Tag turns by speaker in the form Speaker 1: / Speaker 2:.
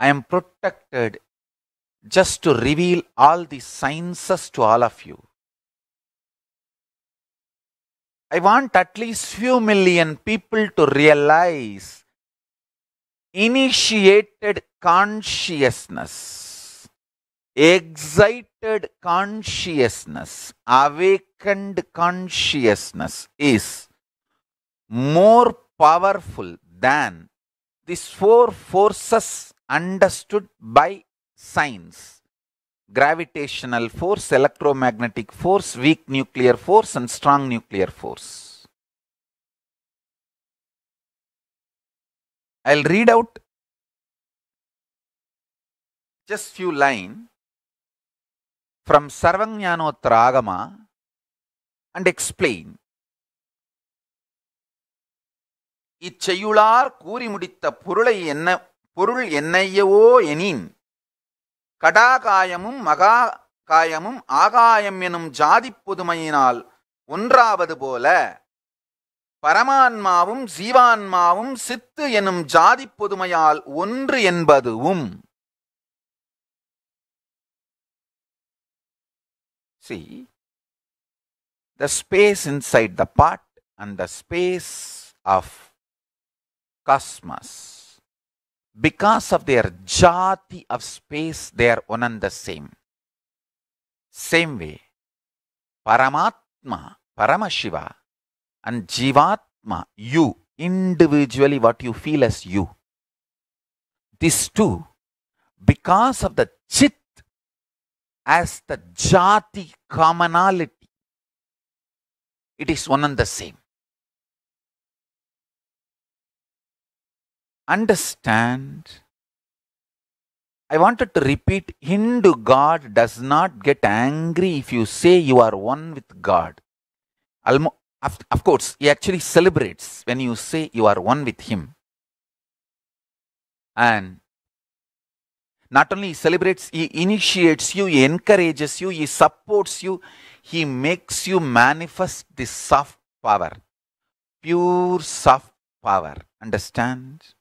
Speaker 1: I am protected just to reveal all the sciences to all of you. I want at least few million people to realize initiated consciousness, excited consciousness, awakened consciousness is more powerful than these four forces understood by science. Gravitational force, electromagnetic force, weak nuclear force and strong nuclear force.
Speaker 2: will read out just few line from Sarvajnanotra Agama and explain
Speaker 1: இச்செயுளார் கூறி முடித்த பொருளை என்ன பொருள் என்னையவோ எனின் கடாகாயமும் மகா காயமும் ஆகாயம் எனும் ஜாதி புதுமையினால் ஒன்றாவது போல பரமான்மாவும் ஜீவான்மாவும் சித்து எனும் ஜாதி புதுமையால் ஒன்று என்பதுவும் See, the space inside the part and the space of cosmos. because of their jati of space, they are one and the same. Same way, Paramatma, Paramashiva, and Jivatma, you, individually what you feel as you. These two, because of the Chit as the Jati commonality,
Speaker 2: it is one and the same.
Speaker 1: understand. I wanted to repeat Hindu God does not get angry if you say you are one with God. of, course, he actually celebrates when you say you are one with him. And not only he celebrates, he initiates you, he encourages you, he supports you, he makes you manifest this soft power, pure soft power.
Speaker 2: Understand?